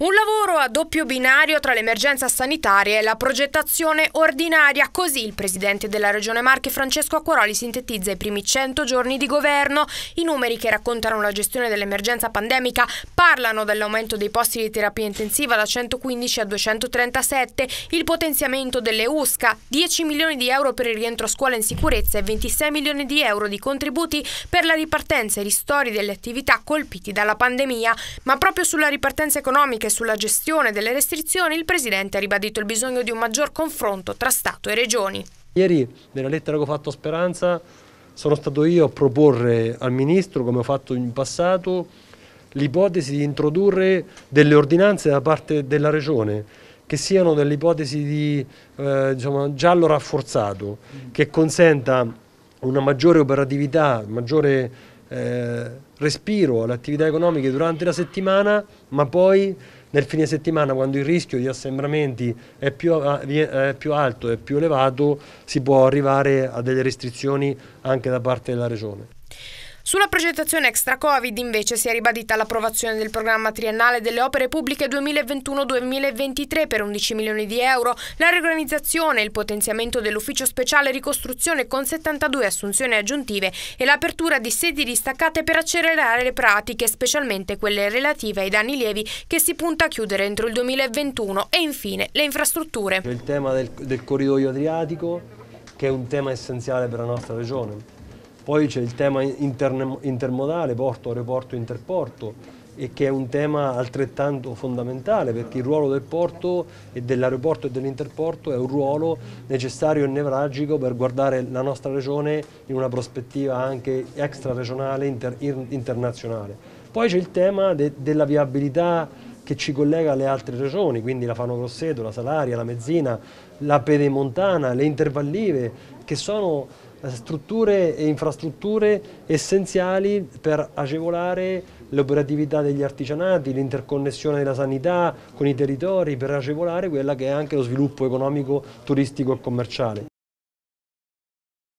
Un lavoro a doppio binario tra l'emergenza sanitaria e la progettazione ordinaria, così il presidente della Regione Marche Francesco Acquaroli sintetizza i primi 100 giorni di governo. I numeri che raccontano la gestione dell'emergenza pandemica parlano dell'aumento dei posti di terapia intensiva da 115 a 237, il potenziamento delle USCA, 10 milioni di euro per il rientro a scuola in sicurezza e 26 milioni di euro di contributi per la ripartenza e ristori delle attività colpiti dalla pandemia. Ma proprio sulla ripartenza economica anche sulla gestione delle restrizioni il Presidente ha ribadito il bisogno di un maggior confronto tra Stato e Regioni. Ieri nella lettera che ho fatto a Speranza sono stato io a proporre al Ministro, come ho fatto in passato, l'ipotesi di introdurre delle ordinanze da parte della Regione che siano nell'ipotesi di eh, diciamo, giallo rafforzato, che consenta una maggiore operatività, maggiore eh, respiro alle attività economiche durante la settimana, ma poi nel fine settimana quando il rischio di assembramenti è più, è più alto e più elevato si può arrivare a delle restrizioni anche da parte della regione. Sulla progettazione extra-Covid invece si è ribadita l'approvazione del programma triennale delle opere pubbliche 2021-2023 per 11 milioni di euro, la riorganizzazione e il potenziamento dell'ufficio speciale ricostruzione con 72 assunzioni aggiuntive e l'apertura di sedi distaccate per accelerare le pratiche, specialmente quelle relative ai danni lievi che si punta a chiudere entro il 2021 e infine le infrastrutture. Il tema del, del corridoio adriatico che è un tema essenziale per la nostra regione poi c'è il tema inter intermodale, porto, aeroporto, interporto, e che è un tema altrettanto fondamentale perché il ruolo del porto e dell'aeroporto e dell'interporto è un ruolo necessario e nevralgico per guardare la nostra regione in una prospettiva anche extraregionale, inter internazionale. Poi c'è il tema de della viabilità che ci collega alle altre regioni, quindi la Fano Grosseto, la Salaria, la Mezzina, la Pedemontana, le Intervallive, che sono eh, strutture e infrastrutture essenziali per agevolare l'operatività degli artigianati, l'interconnessione della sanità con i territori, per agevolare quella che è anche lo sviluppo economico, turistico e commerciale.